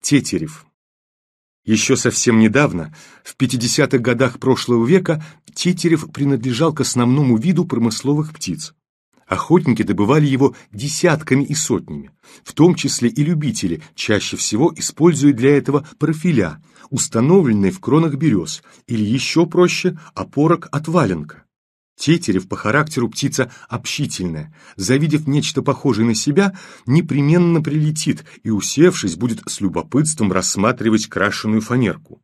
Тетерев. Еще совсем недавно, в 50-х годах прошлого века, тетерев принадлежал к основному виду промысловых птиц. Охотники добывали его десятками и сотнями, в том числе и любители, чаще всего используя для этого профиля, установленные в кронах берез, или еще проще – опорок от валенка. Тетерев по характеру птица общительная. Завидев нечто похожее на себя, непременно прилетит и, усевшись, будет с любопытством рассматривать крашеную фанерку.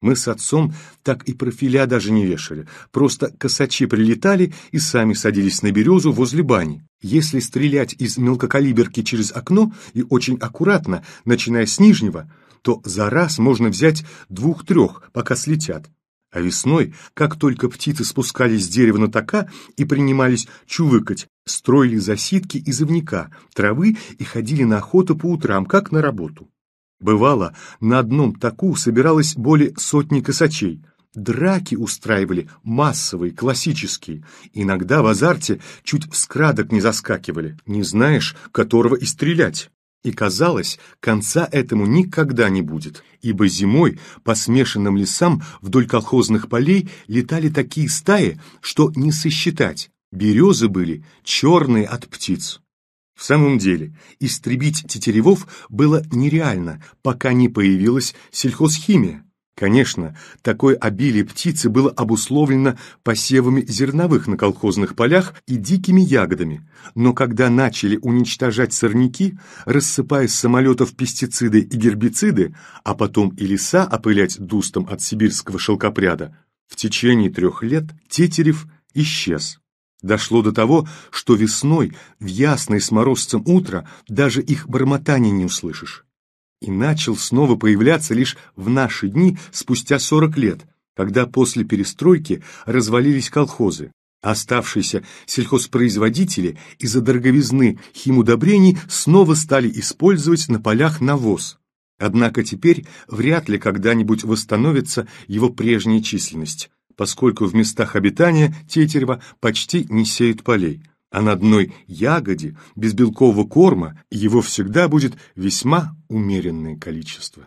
Мы с отцом так и профиля даже не вешали, просто косачи прилетали и сами садились на березу возле бани. Если стрелять из мелкокалиберки через окно и очень аккуратно, начиная с нижнего, то за раз можно взять двух-трех, пока слетят. А весной, как только птицы спускались с дерева на така и принимались чувыкать, строили засидки из овняка, травы и ходили на охоту по утрам, как на работу. Бывало, на одном таку собиралось более сотни косачей. Драки устраивали, массовые, классические. Иногда в азарте чуть в скрадок не заскакивали, не знаешь, которого и стрелять. И казалось, конца этому никогда не будет, ибо зимой по смешанным лесам вдоль колхозных полей летали такие стаи, что не сосчитать. Березы были черные от птиц. В самом деле, истребить тетеревов было нереально, пока не появилась сельхозхимия. Конечно, такое обилие птицы было обусловлено посевами зерновых на колхозных полях и дикими ягодами, но когда начали уничтожать сорняки, рассыпая с самолетов пестициды и гербициды, а потом и леса опылять дустом от сибирского шелкопряда, в течение трех лет Тетерев исчез. Дошло до того, что весной, в ясное с морозцем утро, даже их бормотание не услышишь и начал снова появляться лишь в наши дни спустя 40 лет, когда после перестройки развалились колхозы. Оставшиеся сельхозпроизводители из-за дороговизны химудобрений снова стали использовать на полях навоз. Однако теперь вряд ли когда-нибудь восстановится его прежняя численность, поскольку в местах обитания Тетерева почти не сеют полей а на одной ягоде без белкового корма его всегда будет весьма умеренное количество.